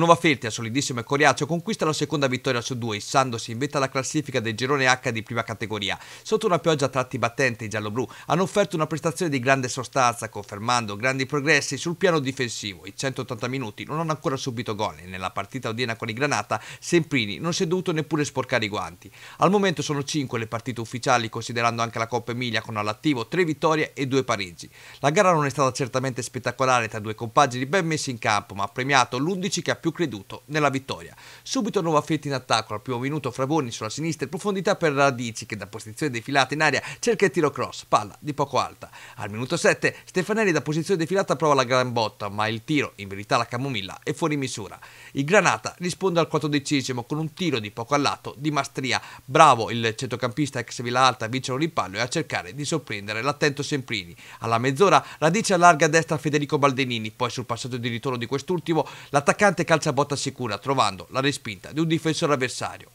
Un nuovo Feltria, solidissimo e coriaceo, conquista la seconda vittoria su due, issandosi in vetta alla classifica del girone H di prima categoria. Sotto una pioggia a tratti battente, i gialloblu hanno offerto una prestazione di grande sostanza, confermando grandi progressi sul piano difensivo. I 180 minuti non hanno ancora subito gol e nella partita odierna con i Granata, Semprini non si è dovuto neppure sporcare i guanti. Al momento sono 5 le partite ufficiali, considerando anche la Coppa Emilia con all'attivo 3 vittorie e 2 pareggi. La gara non è stata certamente spettacolare tra due compagini ben messi in campo, ma ha premiato l'11 che ha più più creduto nella vittoria. Subito nuova fetta in attacco, al primo minuto Fragoni sulla sinistra in profondità per Radici che da posizione defilata in aria cerca il tiro cross, palla di poco alta. Al minuto 7 Stefanelli da posizione defilata prova la gran botta, ma il tiro, in verità la camomilla, è fuori misura. Il Granata risponde al quattordicesimo con un tiro di poco allato di Mastria. Bravo il centrocampista ex Villa Alta a vincere un ripallo e a cercare di sorprendere l'attento Semprini. Alla mezz'ora Radici allarga a destra Federico Baldenini, poi sul passaggio di ritorno di quest'ultimo l'attaccante calciabotta sicura, trovando la respinta di un difensore avversario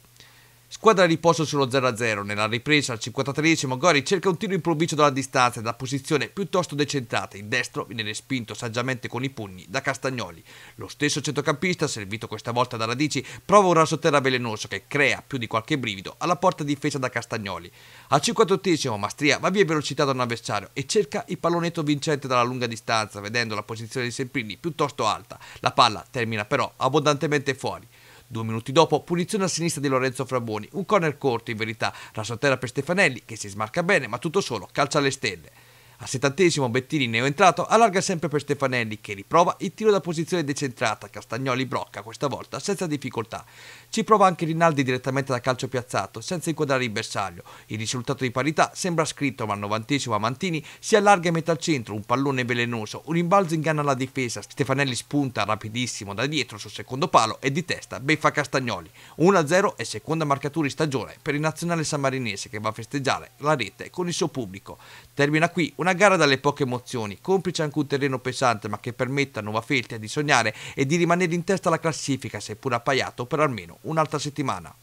Squadra riposo sullo 0-0, nella ripresa al 53esimo Gori cerca un tiro improvviso dalla distanza e da posizione piuttosto decentrata, il destro viene respinto saggiamente con i pugni da Castagnoli. Lo stesso centrocampista, servito questa volta da Radici, prova un rasoterra velenoso che crea più di qualche brivido alla porta difesa da Castagnoli. Al 58esimo Mastria va via velocità da un avversario e cerca il pallonetto vincente dalla lunga distanza, vedendo la posizione di Semprini piuttosto alta. La palla termina però abbondantemente fuori. Due minuti dopo, punizione a sinistra di Lorenzo Fraboni, un corner corto in verità, la sua per Stefanelli che si smarca bene ma tutto solo, calcia alle stelle. Al settantesimo Bettini neo entrato allarga sempre per Stefanelli che riprova il tiro da posizione decentrata, Castagnoli brocca questa volta senza difficoltà. Ci prova anche Rinaldi direttamente da calcio piazzato senza inquadrare il bersaglio. Il risultato di parità sembra scritto ma al novantesimo Mantini si allarga in metà al centro, un pallone velenoso, un rimbalzo inganna la difesa, Stefanelli spunta rapidissimo da dietro sul secondo palo e di testa beffa Castagnoli. 1-0 e seconda marcatura in stagione per il nazionale sammarinese che va a festeggiare la rete con il suo pubblico. Termina qui una una gara dalle poche emozioni, complice anche un terreno pesante ma che permetta a Nuova Feltria di sognare e di rimanere in testa alla classifica, seppur appaiato per almeno un'altra settimana.